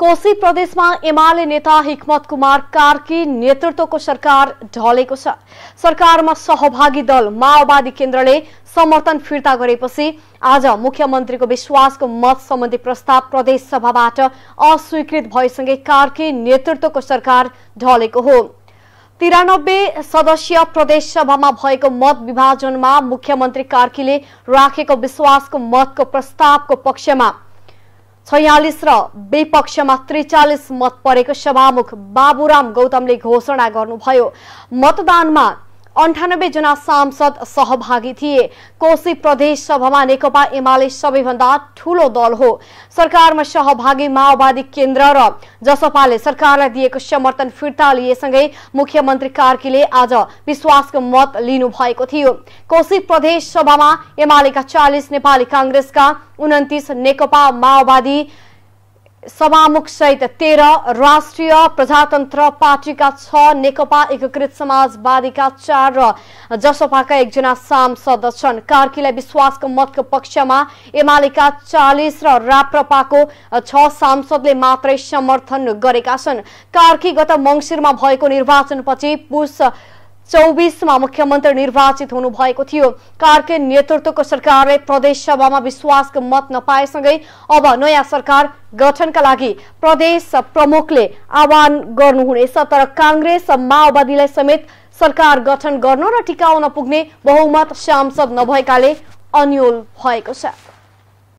कोशी प्रदेशमा एमाले नेता हिक्मत कुमार कार्की नेतृत्वको सरकार ढलेको छ सरकारमा सहभागी दल माओवादी केन्द्रले समर्थन फिर्ता गरेपछि आज मुख्यमन्त्रीको विश्वासको मत सम्बन्धी प्रस्ताव प्रदेश सभाबाट अस्वीकृत भएसँगै कार्की नेतृत्वको सरकार ढलेको हो तिरानब्बे सदस्यीय प्रदेशसभामा भएको मत विभाजनमा मुख्यमन्त्री कार्कीले राखेको विश्वासको मतको प्रस्तावको पक्षमा छयालिस र विपक्षमा त्रिचालिस मत परेको सभामुख बाबुराम गौतमले घोषणा गर्नुभयो मतदानमा अन्ठानब्बे जना सांसद सहभागी थिए कोशी प्रदेश सभामा नेकपा एमाले सबैभन्दा ठूलो दल हो सरकारमा सहभागी माओवादी केन्द्र र जसपाले सरकारलाई दिएको समर्थन फिर्ता लिएसँगै मुख्यमन्त्री कार्कीले आज विश्वासको मत लिनु भएको थियो कोशी प्रदेश सभामा एमालेका चालिस नेपाली काङ्ग्रेसका उन्तिस नेकपा माओवादी सहित तेह्र राष्ट्रिय प्रजातन्त्र पार्टीका छ नेकपा एकीकृत समाजवादीका चार र जसपाका एकजना सांसद छन् कार्कीलाई विश्वासको मतको पक्षमा एमालेका चालिस र राप्रपाको छ सांसदले मात्रै समर्थन गरेका छन् कार्की गत मङ्सिरमा भएको निर्वाचनपछि पुष चौबिसमा मुख्यमन्त्री निर्वाचित हुनुभएको थियो कार्के नेतृत्वको सरकारले प्रदेश सभामा विश्वासको मत नपाएसँगै अब नयाँ सरकार गठनका लागि प्रदेश प्रमुखले आह्वान गर्नुहुनेछ तर काङ्ग्रेस माओवादीलाई समेत सरकार गठन गर्न र टिकाउन पुग्ने बहुमत सांसद नभएकाले अन्यल भएको छ